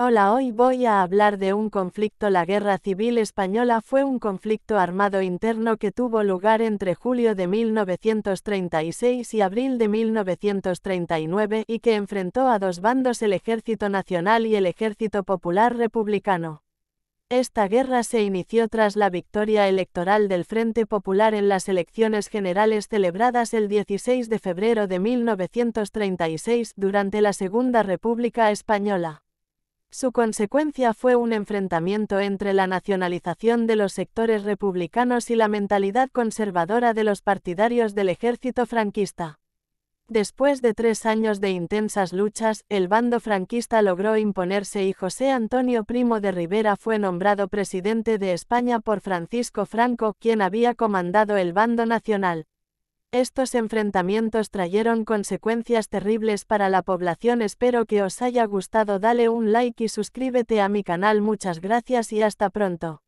Hola, hoy voy a hablar de un conflicto. La Guerra Civil Española fue un conflicto armado interno que tuvo lugar entre julio de 1936 y abril de 1939 y que enfrentó a dos bandos el Ejército Nacional y el Ejército Popular Republicano. Esta guerra se inició tras la victoria electoral del Frente Popular en las elecciones generales celebradas el 16 de febrero de 1936 durante la Segunda República Española. Su consecuencia fue un enfrentamiento entre la nacionalización de los sectores republicanos y la mentalidad conservadora de los partidarios del ejército franquista. Después de tres años de intensas luchas, el bando franquista logró imponerse y José Antonio Primo de Rivera fue nombrado presidente de España por Francisco Franco, quien había comandado el bando nacional. Estos enfrentamientos trajeron consecuencias terribles para la población. Espero que os haya gustado. Dale un like y suscríbete a mi canal. Muchas gracias y hasta pronto.